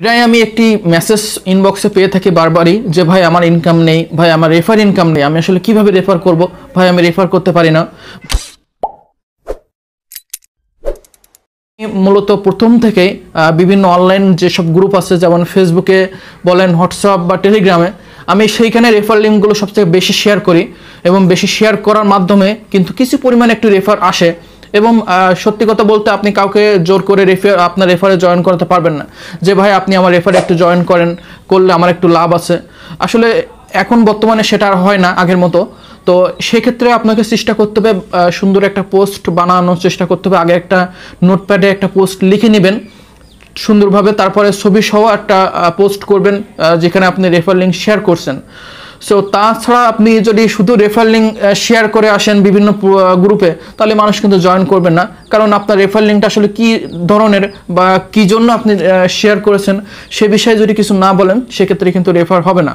এটাই আমি একটি মেসেজ ইনবক্সে পেয়ে থাকি বারবারই যে ভাই আমার ইনকাম নেই ভাই আমার রেফার ইনকাম নেই আমি আসলে কিভাবে রেফার করব ভাই আমি রেফার করতে পারি না মূলত প্রথম থেকে বিভিন্ন অনলাইন যেসব গ্রুপ আছে যেমন ফেসবুকে বলেন হোয়াটসঅ্যাপ বা টেলিগ্রামে আমি সেইখানে রেফার লিঙ্কগুলো সবচেয়ে বেশি শেয়ার করি এবং বেশি শেয়ার করার মাধ্যমে কিন্তু কিছু পরিমাণে একটু রেফার আসে এবং সত্যি কথা বলতে আপনি কাউকে জোর করে রেফার আপনার রেফারে জয়েন করাতে পারবেন না যে ভাই আপনি আমার রেফারে একটু জয়েন করেন করলে আমার একটু লাভ আছে আসলে এখন বর্তমানে সেটা আর হয় না আগের মতো তো সেক্ষেত্রে আপনাকে চেষ্টা করতে হবে সুন্দর একটা পোস্ট বানানোর চেষ্টা করতে হবে আগে একটা নোটপ্যাডে একটা পোস্ট লিখে নেবেন সুন্দরভাবে তারপরে ছবি সহ একটা পোস্ট করবেন যেখানে আপনি রেফার লিঙ্ক শেয়ার করছেন সো তাছাড়া আপনি যদি শুধু রেফার লিঙ্ক শেয়ার করে আসেন বিভিন্ন গ্রুপে তাহলে মানুষ কিন্তু জয়েন করবে না কারণ আপনার রেফার লিঙ্কটা আসলে কি ধরনের বা কি জন্য আপনি শেয়ার করেছেন সে বিষয়ে যদি কিছু না বলেন সেক্ষেত্রে কিন্তু রেফার হবে না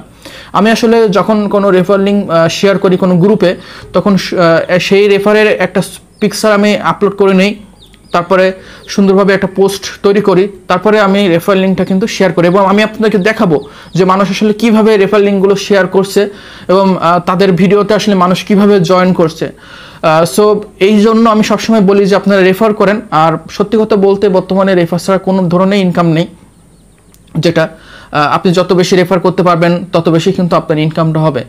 আমি আসলে যখন কোনো রেফার লিঙ্ক শেয়ার করি কোনো গ্রুপে তখন সেই রেফারের একটা পিকচার আমি আপলোড করে নেই তারপরে সুন্দরভাবে একটা পোস্ট তৈরি করি তারপরে আমি রেফারেল লিঙ্কটা কিন্তু শেয়ার করি এবং আমি আপনাদেরকে দেখাবো যে মানুষ আসলে কীভাবে রেফারেল লিঙ্কগুলো শেয়ার করছে এবং তাদের ভিডিওতে আসলে মানুষ কিভাবে জয়েন করছে সো এই জন্য আমি সবসময় বলি যে আপনারা রেফার করেন আর সত্যি কথা বলতে বর্তমানে রেফার ছাড়া কোনো ধরনের ইনকাম নেই যেটা আপনি যত বেশি রেফার করতে পারবেন তত বেশি কিন্তু আপনার ইনকামটা হবে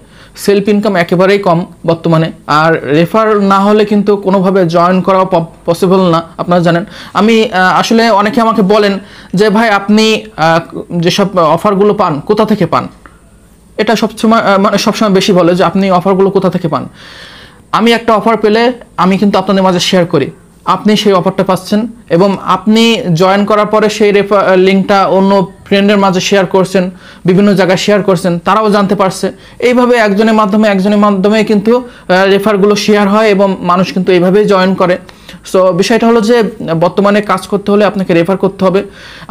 সেলফ ইনকাম একেবারেই কম বর্তমানে আর রেফার না হলে কিন্তু কোনোভাবে জয়েন করা পসিবল না আপনারা জানেন আমি আসলে অনেকে আমাকে বলেন যে ভাই আপনি যেসব অফারগুলো পান কোথা থেকে পান এটা সবসময় মানে সবসময় বেশি বলে যে আপনি অফারগুলো কোথা থেকে পান আমি একটা অফার পেলে আমি কিন্তু আপনাদের মাঝে শেয়ার করি আপনি সেই অফারটা পাচ্ছেন এবং আপনি জয়েন করার পরে সেই রেফার লিঙ্কটা অন্য ফ্রেন্ডের মাঝে শেয়ার করছেন বিভিন্ন জায়গায় শেয়ার করছেন তারাও জানতে পারছে এইভাবে একজনের মাধ্যমে একজনের মাধ্যমে কিন্তু রেফারগুলো শেয়ার হয় এবং মানুষ কিন্তু এইভাবেই জয়েন করে সো বিষয়টা হলো যে বর্তমানে কাজ করতে হলে আপনাকে রেফার করতে হবে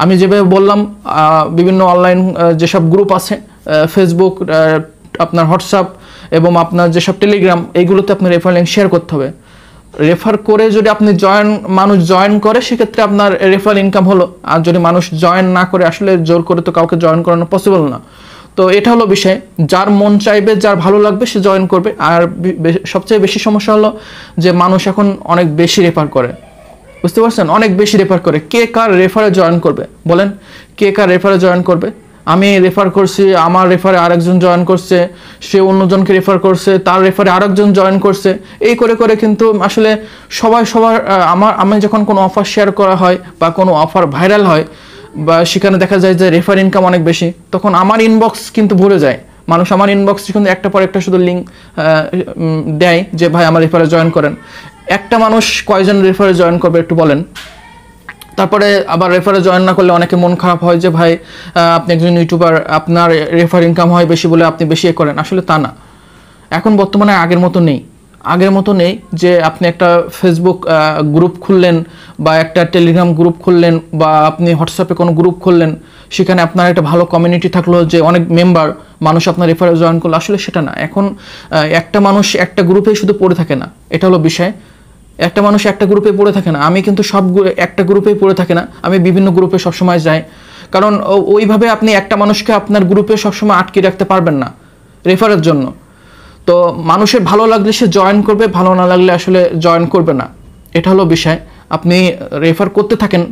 আমি যেভাবে বললাম বিভিন্ন অনলাইন যেসব গ্রুপ আছে ফেসবুক আপনার হোয়াটসঅ্যাপ এবং আপনার যেসব টেলিগ্রাম এইগুলোতে আপনি রেফার লিঙ্ক শেয়ার করতে হবে রেফার করে যদি আপনি জয়েন মানুষ জয়েন করে সেক্ষেত্রে আপনার রেফার ইনকাম হলো আর যদি মানুষ জয়েন না করে আসলে জোর করে তো কাউকে জয়েন করানো পসিবল না তো এটা হলো বিষয় যার মন চাইবে যার ভালো লাগবে সে জয়েন করবে আর সবচেয়ে বেশি সমস্যা হলো যে মানুষ এখন অনেক বেশি রেফার করে বুঝতে পারছেন অনেক বেশি রেফার করে কে কার রেফারে জয়েন করবে বলেন কে কার রেফারে জয়েন করবে আমি রেফার করছি আমার রেফারে আরেকজন জয়েন করছে সে অন্যজনকে রেফার করছে তার রেফারে আরেকজন জয়েন করছে এই করে করে কিন্তু আসলে সবাই সবার আমার আমি যখন কোনো অফার শেয়ার করা হয় বা কোনো অফার ভাইরাল হয় বা সেখানে দেখা যায় যে রেফার ইনকাম অনেক বেশি তখন আমার ইনবক্স কিন্তু ভরে যায় মানুষ আমার ইনবক্সে কিন্তু একটা পর একটা শুধু লিঙ্ক দেয় যে ভাই আমার রেফারে জয়েন করেন একটা মানুষ কয়জন রেফারে জয়েন করবে একটু বলেন তারপরে আবার রেফারে জয়েন না করলে অনেকে মন খারাপ হয় যে ভাই আপনি একজন ইউটিউবার আপনার রেফার ইনকাম হয় বেশি বলে আপনি বেশি এ করেন আসলে তা না এখন বর্তমানে আগের মতো নেই আগের মতো নেই যে আপনি একটা ফেসবুক গ্রুপ খুললেন বা একটা টেলিগ্রাম গ্রুপ খুললেন বা আপনি হোয়াটসঅ্যাপে কোনো গ্রুপ খুললেন সেখানে আপনার একটা ভালো কমিউনিটি থাকলো যে অনেক মেম্বার মানুষ আপনার রেফারে জয়েন করলো আসলে সেটা না এখন একটা মানুষ একটা গ্রুপে শুধু পড়ে থাকে না এটা হলো বিষয় একটা মানুষ একটা গ্রুপে পড়ে থাকে না আমি কিন্তু সব একটা গ্রুপেই পড়ে থাকে না আমি বিভিন্ন গ্রুপে সবসময় যাই কারণ ওইভাবে আপনি একটা মানুষকে আপনার গ্রুপে সবসময় আটকে রাখতে পারবেন না রেফারের জন্য তো মানুষের ভালো লাগলে সে জয়েন করবে ভালো না লাগলে আসলে জয়েন করবে না এটা হলো বিষয় আপনি রেফার করতে থাকেন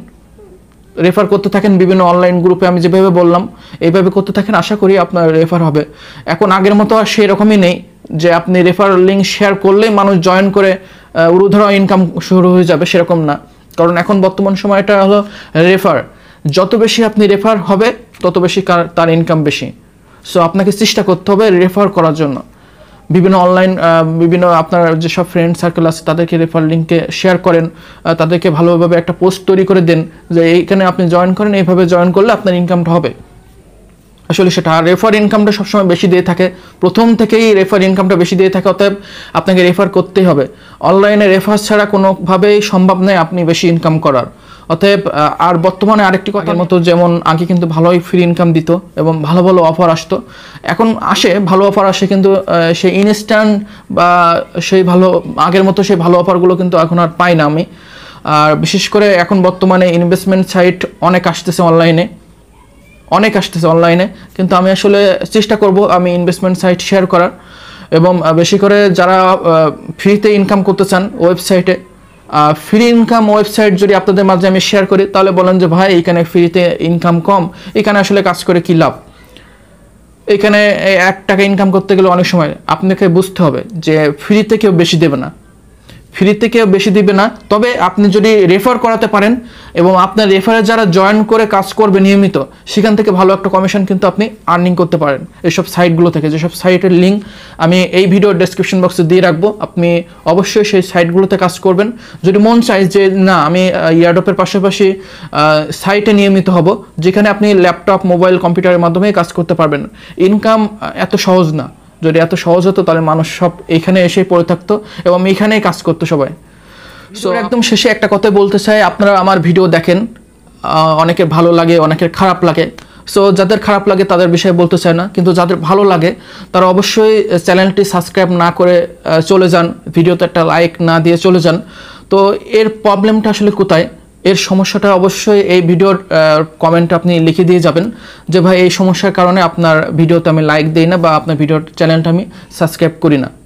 রেফার করতে থাকেন বিভিন্ন অনলাইন গ্রুপে আমি যেভাবে বললাম এইভাবে করতে থাকেন আশা করি আপনার রেফার হবে এখন আগের মতো আর সেরকমই নেই যে আপনি রেফারেল লিঙ্ক শেয়ার করলেই মানুষ জয়েন করে উরুধরা ইনকাম শুরু হয়ে যাবে সেরকম না কারণ এখন বর্তমান সময় এটা হলো রেফার যত বেশি আপনি রেফার হবে তত বেশি তার ইনকাম বেশি সো আপনাকে চেষ্টা করতে হবে রেফার করার জন্য বিভিন্ন অনলাইন বিভিন্ন আপনার যেসব ফ্রেন্ড সার্কেল আছে তাদেরকে রেফার লিঙ্কে শেয়ার করেন তাদেরকে ভালোভাবে একটা পোস্ট তৈরি করে দেন যে এইখানে আপনি জয়েন করেন এইভাবে জয়েন করলে আপনার ইনকামটা হবে আসলে সেটা রেফার ইনকামটা সবসময় বেশি দিয়ে থাকে প্রথম থেকেই রেফার ইনকামটা বেশি দিয়ে থাকে অতএব আপনাকে রেফার করতেই হবে অনলাইনে রেফার ছাড়া কোনোভাবেই সম্ভব নয় আপনি বেশি ইনকাম করার অতএব আর বর্তমানে আরেকটি কথার মতো যেমন আগে কিন্তু ভালোই ফ্রি ইনকাম দিত এবং ভালো ভালো অফার আসতো এখন আসে ভালো অফার আসে কিন্তু সেই ইনস্ট্যান্ট বা সেই ভালো আগের মতো সেই ভালো অফারগুলো কিন্তু এখন আর পাই না আমি আর বিশেষ করে এখন বর্তমানে ইনভেস্টমেন্ট সাইট অনেক আসতেছে অনলাইনে অনেক আসতেছে অনলাইনে কিন্তু আমি আসলে চেষ্টা করব আমি ইনভেস্টমেন্ট সাইট শেয়ার করার এবং বেশি করে যারা ফ্রিতে ইনকাম করতে চান ওয়েবসাইটে ফ্রি ইনকাম ওয়েবসাইট যদি আপনাদের মাঝে আমি শেয়ার করি তাহলে বলেন যে ভাই এখানে ফ্রিতে ইনকাম কম এখানে আসলে কাজ করে কী লাভ এখানে এক টাকা ইনকাম করতে গেলে অনেক সময় আপনাকে বুঝতে হবে যে ফ্রিতে কেউ বেশি দেবে না ফ্রিতে কেউ বেশি দিবে না তবে আপনি যদি রেফার করাতে পারেন এবং আপনার রেফারে যারা জয়েন করে কাজ করবে নিয়মিত সেখান থেকে ভালো একটা কমিশন কিন্তু আপনি আর্নিং করতে পারেন এসব সাইটগুলো থেকে যেসব সাইটের লিঙ্ক আমি এই ভিডিও ডেসক্রিপশন বক্সে দিয়ে রাখবো আপনি অবশ্যই সেই সাইটগুলোতে কাজ করবেন যদি মন চাই যে না আমি ইয়ারডপের পাশাপাশি সাইটে নিয়মিত হব যেখানে আপনি ল্যাপটপ মোবাইল কম্পিউটারের মাধ্যমে কাজ করতে পারবেন ইনকাম এত সহজ না যদি এত সহজ হতো তাহলে মানুষ সব এখানে এসে পড়ে থাকতো এবং এখানেই কাজ করতো সবাই সো একদম শেষে একটা কথা বলতে চাই আপনারা আমার ভিডিও দেখেন অনেকের ভালো লাগে অনেকের খারাপ লাগে সো যাদের খারাপ লাগে তাদের বিষয়ে বলতে চাই না কিন্তু যাদের ভালো লাগে তারা অবশ্যই চ্যানেলটি সাবস্ক্রাইব না করে চলে যান ভিডিওতে একটা লাইক না দিয়ে চলে যান তো এর প্রবলেমটা আসলে কোথায় এর সমস্যাটা অবশ্যই এই ভিডিওর কমেন্ট আপনি লিখে দিয়ে যাবেন যে ভাই এই সমস্যার কারণে আপনার ভিডিওতে আমি লাইক দিই না বা আপনার ভিডিওর চ্যানেলটা আমি সাবস্ক্রাইব করি না